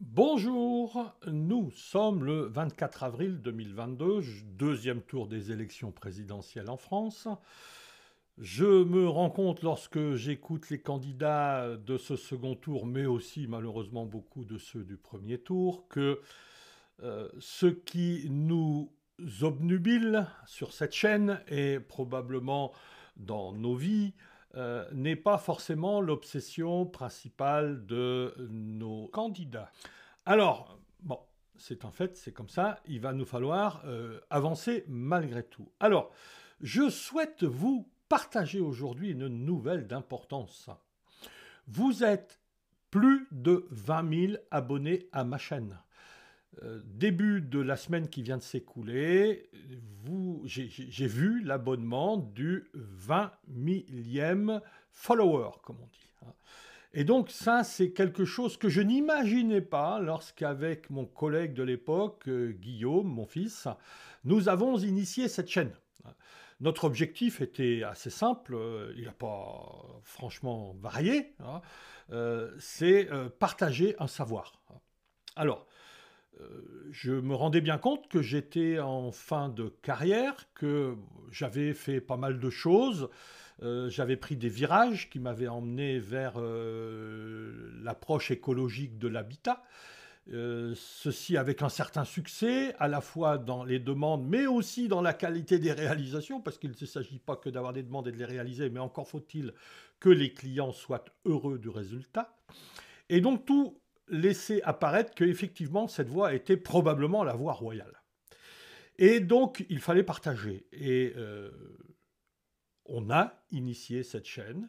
Bonjour, nous sommes le 24 avril 2022, deuxième tour des élections présidentielles en France. Je me rends compte lorsque j'écoute les candidats de ce second tour, mais aussi malheureusement beaucoup de ceux du premier tour, que euh, ce qui nous obnubile sur cette chaîne et probablement dans nos vies, euh, n'est pas forcément l'obsession principale de nos candidats. Alors, bon, c'est en fait, c'est comme ça, il va nous falloir euh, avancer malgré tout. Alors, je souhaite vous partager aujourd'hui une nouvelle d'importance. Vous êtes plus de 20 000 abonnés à ma chaîne début de la semaine qui vient de s'écouler, j'ai vu l'abonnement du 20 millième follower, comme on dit. Hein. Et donc ça, c'est quelque chose que je n'imaginais pas lorsqu'avec mon collègue de l'époque, euh, Guillaume, mon fils, nous avons initié cette chaîne. Hein. Notre objectif était assez simple, euh, il n'a pas franchement varié, hein, euh, c'est partager un savoir. Alors, euh, je me rendais bien compte que j'étais en fin de carrière, que j'avais fait pas mal de choses, euh, j'avais pris des virages qui m'avaient emmené vers euh, l'approche écologique de l'habitat. ceci avec un certain succès, à la fois dans les demandes, mais aussi dans la qualité des réalisations, parce qu'il ne s'agit pas que d'avoir des demandes et de les réaliser, mais encore faut-il que les clients soient heureux du résultat. Et donc tout laisser apparaître que effectivement cette voie était probablement la voie royale. Et donc il fallait partager. Et euh, on a initié cette chaîne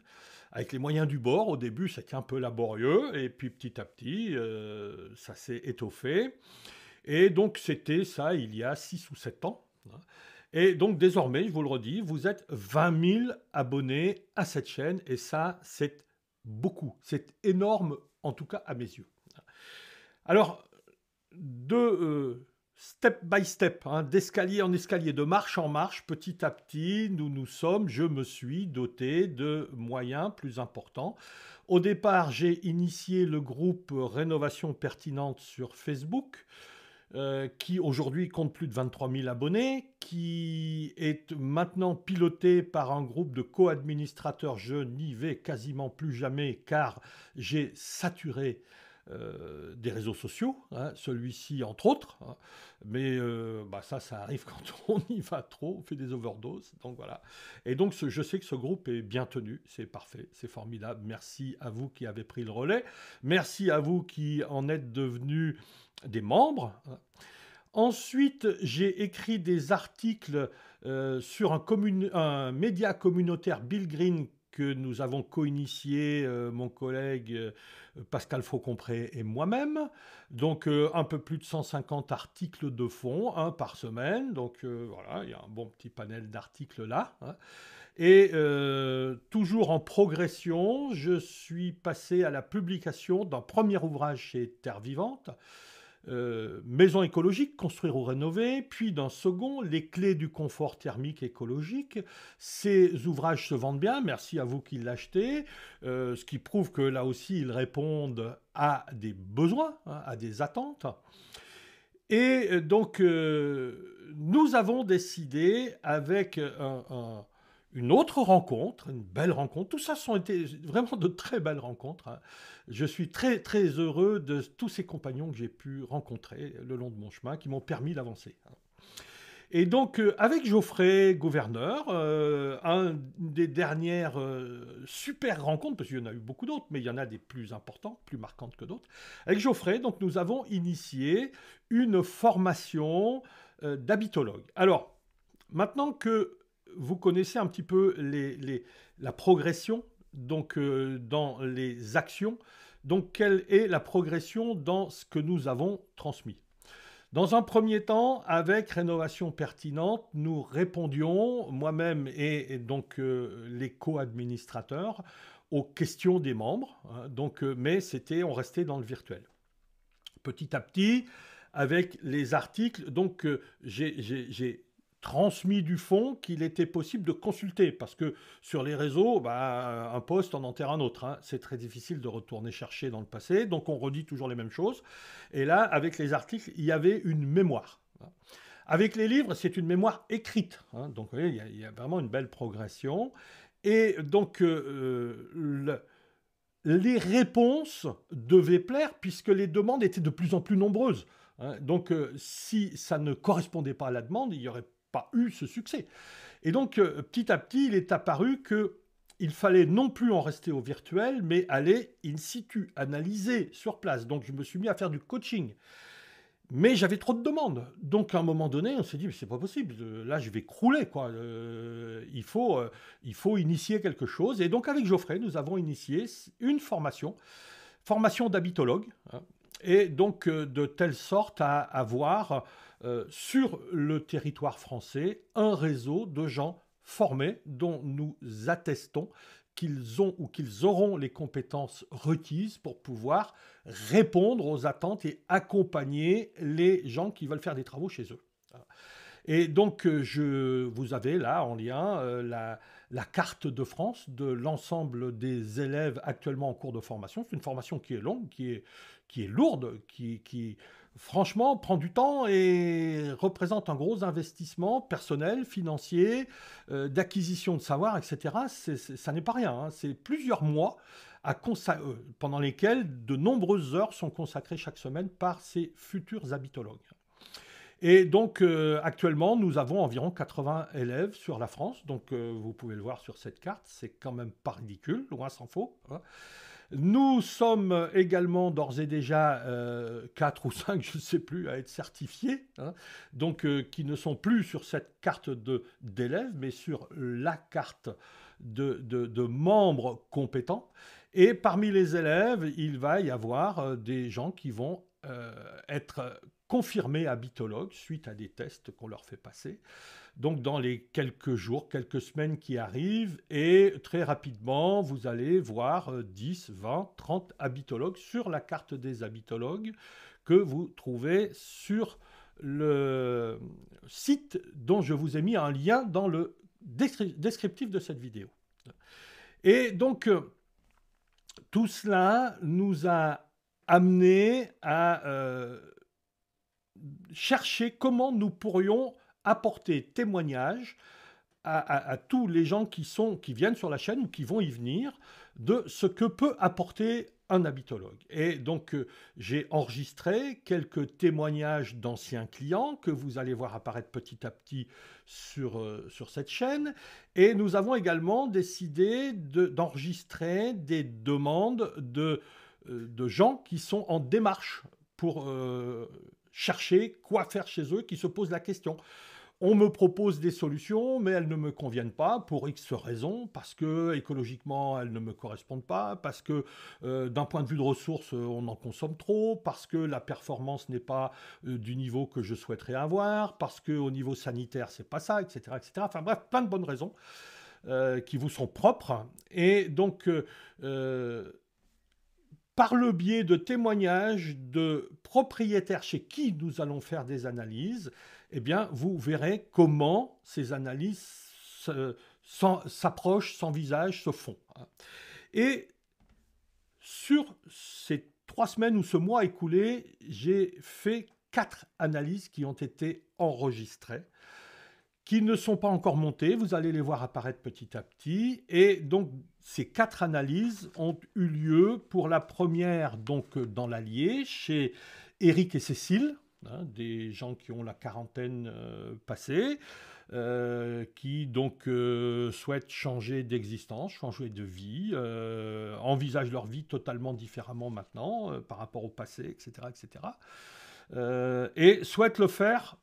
avec les moyens du bord. Au début c'était un peu laborieux et puis petit à petit euh, ça s'est étoffé. Et donc c'était ça il y a 6 ou 7 ans. Et donc désormais, je vous le redis, vous êtes 20 000 abonnés à cette chaîne et ça c'est beaucoup, c'est énorme en tout cas à mes yeux. Alors, de euh, step by step, hein, d'escalier en escalier, de marche en marche, petit à petit, nous nous sommes, je me suis doté de moyens plus importants. Au départ, j'ai initié le groupe Rénovation Pertinente sur Facebook. Euh, qui aujourd'hui compte plus de 23 000 abonnés, qui est maintenant piloté par un groupe de co-administrateurs. Je n'y vais quasiment plus jamais car j'ai saturé euh, des réseaux sociaux, hein, celui-ci entre autres. Hein. mais euh, bah ça, ça arrive quand on y va trop, on fait des overdoses. Donc voilà. Et donc je sais que ce groupe est bien tenu, c'est parfait, c'est formidable. Merci à vous qui avez pris le relais. Merci à vous qui en êtes devenus des membres. Hein. Ensuite, j'ai écrit des articles euh, sur un média communautaire Bill Green que nous avons co-initié euh, mon collègue euh, Pascal Faucompré et moi-même. Donc euh, un peu plus de 150 articles de fond, hein, par semaine. Donc voilà, il y a un bon petit panel d'articles là. Hein. Et toujours en progression, je suis passé à la publication d'un premier ouvrage chez Terre Vivante euh, maison écologique, construire ou rénover, puis d'un second, les clés du confort thermique écologique. Ces ouvrages se vendent bien, merci à vous qui l'achetez, euh, ce qui prouve que là aussi ils répondent à des besoins, hein, à des attentes. Et euh, donc, nous avons décidé avec un une autre rencontre, une belle rencontre. Tout ça sont été vraiment de très belles rencontres. Hein. Je suis très très heureux de tous ces compagnons que j'ai pu rencontrer le long de mon chemin, qui m'ont permis d'avancer. Hein. Et donc euh, avec Geoffrey, gouverneur, euh, une des dernières euh, super rencontres, parce qu'il y en a eu beaucoup d'autres, mais il y en a des plus importantes, plus marquantes que d'autres. Avec Geoffrey, donc nous avons initié une formation euh, d'habitologue. Alors maintenant que vous connaissez un petit peu les, la progression donc, euh, dans les actions. Donc, quelle est la progression dans ce que nous avons transmis dans un premier temps, avec Rénovation Pertinente, nous répondions, moi-même et, donc euh, les co-administrateurs, aux questions des membres. Hein. donc, euh, mais c'était, on restait dans le virtuel. Petit à petit, avec les articles, donc j'ai transmis du fond qu'il était possible de consulter, parce que sur les réseaux, bah, un poste en enterre un autre. Hein. C'est très difficile de retourner chercher dans le passé, donc on redit toujours les mêmes choses. Et là, avec les articles, il y avait une mémoire. Avec les livres, c'est une mémoire écrite. Hein. Donc vous voyez, il y, a, vraiment une belle progression. Et donc, euh, euh, les réponses devaient plaire, puisque les demandes étaient de plus en plus nombreuses. Hein. Donc, euh, si ça ne correspondait pas à la demande, il y aurait pas eu ce succès. Et donc, euh, petit à petit, il est apparu que il fallait non plus en rester au virtuel, mais aller in situ, analyser sur place. Donc, je me suis mis à faire du coaching. Mais j'avais trop de demandes. Donc, à un moment donné, on s'est dit, mais c'est pas possible. Là, je vais crouler, quoi. Euh, il, faut, euh, il faut initier quelque chose. Et donc, avec Geoffrey, nous avons initié une formation, formation d'habitologue. Hein, et donc, de telle sorte à avoir euh, sur le territoire français un réseau de gens formés dont nous attestons qu'ils ont ou qu'ils auront les compétences requises pour pouvoir répondre aux attentes et accompagner les gens qui veulent faire des travaux chez eux. Et donc, euh, je, vous avez là en lien euh, la, carte de France de l'ensemble des élèves actuellement en cours de formation. C'est une formation qui est longue, qui est, lourde, qui, qui, franchement, prend du temps et représente un gros investissement personnel, financier, euh, d'acquisition de savoir, etc. ça n'est pas rien. Hein. C'est plusieurs mois euh, pendant lesquels de nombreuses heures sont consacrées chaque semaine par ces futurs habitologues. Et donc euh, actuellement, nous avons environ 80 élèves sur la France. Donc vous pouvez le voir sur cette carte, c'est quand même pas ridicule, loin s'en faut. Hein. Nous sommes également d'ores et déjà 4 euh, ou 5, je ne sais plus, à être certifiés, hein, donc euh, qui ne sont plus sur cette carte d'élèves, mais sur la carte de, membres compétents. Et parmi les élèves, il va y avoir euh, des gens qui vont être confirmés habitologues suite à des tests qu'on leur fait passer donc dans les quelques jours, quelques semaines qui arrivent, et très rapidement, vous allez voir 10, 20, 30 habitologues sur la carte des habitologues que vous trouvez sur le site dont je vous ai mis un lien dans le descriptif de cette vidéo. Et donc, euh, tout cela nous a amené à euh, chercher comment nous pourrions apporter témoignage à, tous les gens qui, sont, qui viennent sur la chaîne ou qui vont y venir de ce que peut apporter un habitologue. Et donc euh, j'ai enregistré quelques témoignages d'anciens clients que vous allez voir apparaître petit à petit sur, euh, sur cette chaîne. Et nous avons également décidé d'enregistrer des demandes de, euh, de gens qui sont en démarche pour chercher quoi faire chez eux, qui se posent la question. On me propose des solutions, mais elles ne me conviennent pas pour X raisons, parce que écologiquement, elles ne me correspondent pas, parce que euh, d'un point de vue de ressources, euh, on en consomme trop, parce que la performance n'est pas euh, du niveau que je souhaiterais avoir, parce que au niveau sanitaire, c'est pas ça, etc., etc. Enfin bref, plein de bonnes raisons qui vous sont propres. Et donc par le biais de témoignages de propriétaires chez qui nous allons faire des analyses, eh bien, vous verrez comment ces analyses s'approchent, s'envisagent, se font. Et sur ces trois semaines ou ce mois écoulé, j'ai fait quatre analyses qui ont été enregistrées, qui ne sont pas encore montées. Vous allez les voir apparaître petit à petit. Et donc, ces quatre analyses ont eu lieu pour la première, donc dans l'Allier, chez Éric et Cécile, Hein, des gens qui ont la quarantaine euh, passée, euh, qui donc euh, souhaitent changer d'existence, changer de vie, envisagent leur vie totalement différemment maintenant par rapport au passé, etc. etc. et souhaitent le faire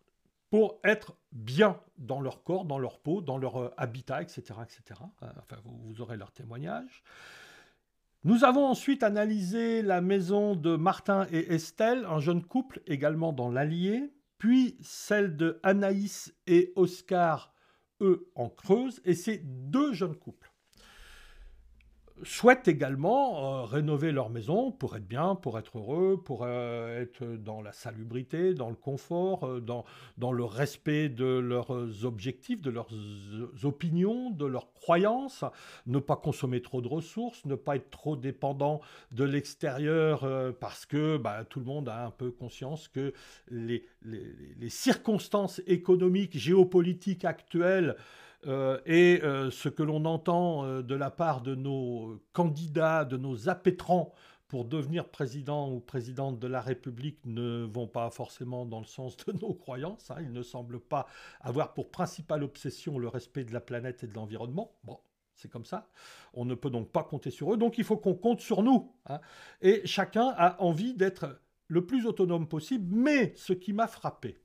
pour être bien dans leur corps, dans leur peau, dans leur habitat, etc. etc. Enfin, vous, aurez leur témoignage. Nous avons ensuite analysé la maison de Martin et Estelle, un jeune couple également dans l'Allier, puis celle de Anaïs et Oscar, eux en Creuse, et ces deux jeunes couples souhaitent également euh, rénover leur maison pour être bien, pour être heureux, pour euh, être dans la salubrité, dans le confort, euh, dans, le respect de leurs objectifs, de leurs opinions, de leurs croyances, ne pas consommer trop de ressources, ne pas être trop dépendant de l'extérieur parce que bah, tout le monde a un peu conscience que les, les circonstances économiques, géopolitiques actuelles, euh, et euh, ce que l'on entend euh, de la part de nos candidats, de nos appétrants pour devenir président ou présidente de la République ne vont pas forcément dans le sens de nos croyances. Hein. Ils ne semblent pas avoir pour principale obsession le respect de la planète et de l'environnement. Bon, c'est comme ça. On ne peut donc pas compter sur eux. Donc il faut qu'on compte sur nous. Hein. Et chacun a envie d'être le plus autonome possible. Mais ce qui m'a frappé,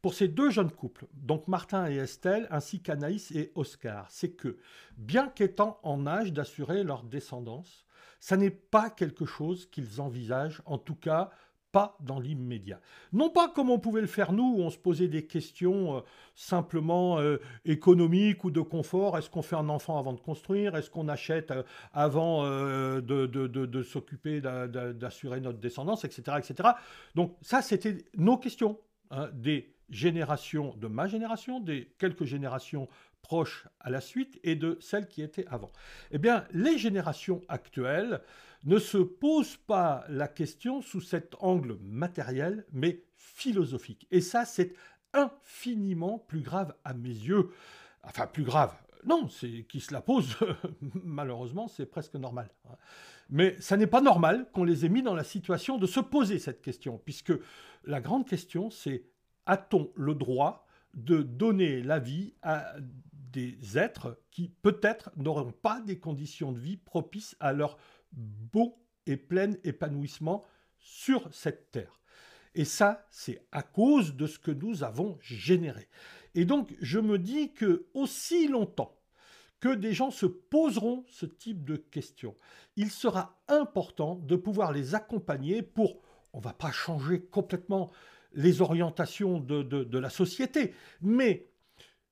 pour ces deux jeunes couples, donc Martin et Estelle, ainsi qu'Anaïs et Oscar, c'est que, bien qu'étant en âge d'assurer leur descendance, ça n'est pas quelque chose qu'ils envisagent, en tout cas pas dans l'immédiat. Non pas comme on pouvait le faire nous, où on se posait des questions euh, simplement euh, économiques ou de confort. Est-ce qu'on fait un enfant avant de construire Est-ce qu'on achète euh, avant de, s'occuper d'assurer notre descendance, etc., etc. Donc ça, c'était nos questions, hein, des génération, de ma génération, des quelques générations proches à la suite et de celles qui étaient avant. Eh bien, les générations actuelles ne se posent pas la question sous cet angle matériel, mais philosophique. Et ça, c'est infiniment plus grave à mes yeux. Enfin, plus grave. Non, c'est qui se la pose, malheureusement, c'est presque normal. Hein. Mais ça n'est pas normal qu'on les ait mis dans la situation de se poser cette question, puisque la grande question, c'est a-t-on le droit de donner la vie à des êtres qui peut-être n'auront pas des conditions de vie propices à leur beau et plein épanouissement sur cette terre. Et ça, c'est à cause de ce que nous avons généré. Et donc, je me dis que aussi longtemps que des gens se poseront ce type de questions, il sera important de pouvoir les accompagner pour, on ne va pas changer complètement les orientations de, de, la société. Mais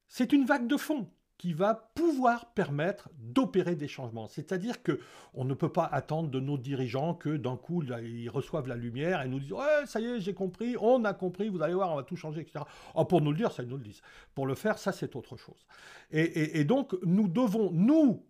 c'est une vague de fond qui va pouvoir permettre d'opérer des changements. C'est-à-dire que on ne peut pas attendre de nos dirigeants que d'un coup ils reçoivent la lumière et nous disent ouais, ça y est j'ai compris, on a compris, vous allez voir on va tout changer etc. Ah, pour nous le dire ça ils nous le disent. Pour le faire ça c'est autre chose. Et, et donc nous devons nous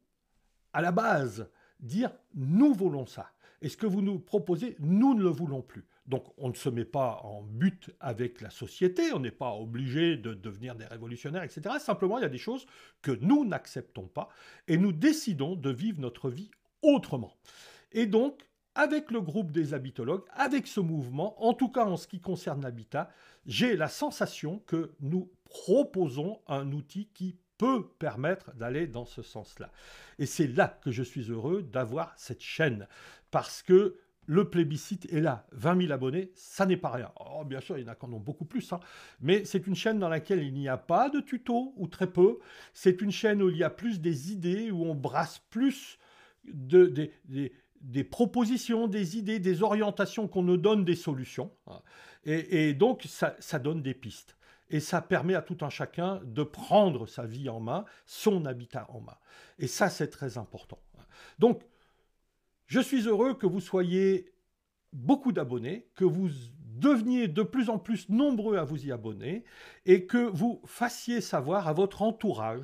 à la base dire nous voulons ça. Et ce que vous nous proposez nous ne le voulons plus. Donc on ne se met pas en but avec la société, on n'est pas obligé de devenir des révolutionnaires, etc. Simplement, il y a des choses que nous n'acceptons pas et nous décidons de vivre notre vie autrement. Et donc, avec le groupe des habitologues, avec ce mouvement, en tout cas en ce qui concerne l'habitat, j'ai la sensation que nous proposons un outil qui peut permettre d'aller dans ce sens-là. Et c'est là que je suis heureux d'avoir cette chaîne, parce que le plébiscite est là. 20 000 abonnés, ça n'est pas rien. Oh, bien sûr, il y en a qui ont beaucoup plus. Hein. Mais c'est une chaîne dans laquelle il n'y a pas de tuto, ou très peu. C'est une chaîne où il y a plus des idées, où on brasse plus des, propositions, des idées, des orientations qu'on nous donne des solutions. Hein. Et, donc, ça, ça donne des pistes et ça permet à tout un chacun de prendre sa vie en main, son habitat en main. Et ça, c'est très important. Hein. Donc, je suis heureux que vous soyez beaucoup d'abonnés, que vous deveniez de plus en plus nombreux à vous y abonner et que vous fassiez savoir à votre entourage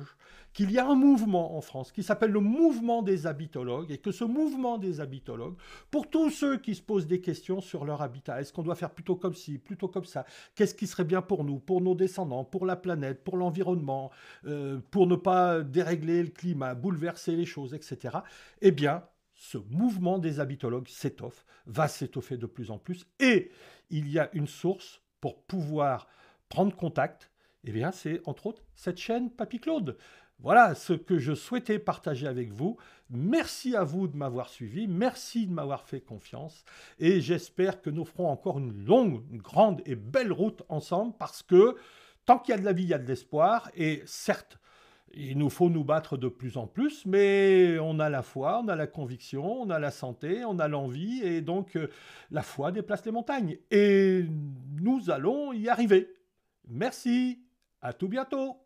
qu'il y a un mouvement en France qui s'appelle le mouvement des habitologues et que ce mouvement des habitologues, pour tous ceux qui se posent des questions sur leur habitat, est-ce qu'on doit faire plutôt comme ci, plutôt comme ça, qu'est-ce qui serait bien pour nous, pour nos descendants, pour la planète, pour l'environnement, euh, pour ne pas dérégler le climat, bouleverser les choses, etc., eh bien, ce mouvement des habitologues s'étoffe, va s'étoffer de plus en plus, et il y a une source pour pouvoir prendre contact, eh bien c'est entre autres cette chaîne Papy Claude. Voilà ce que je souhaitais partager avec vous. Merci à vous de m'avoir suivi, merci de m'avoir fait confiance et j'espère que nous ferons encore une longue, grande et belle route ensemble parce que tant qu'il y a de la vie, il y a de l'espoir et certes, il nous faut nous battre de plus en plus, mais on a la foi, on a la conviction, on a la santé, on a l'envie, et donc euh, la foi déplace les montagnes. Et nous allons y arriver. Merci, à tout bientôt.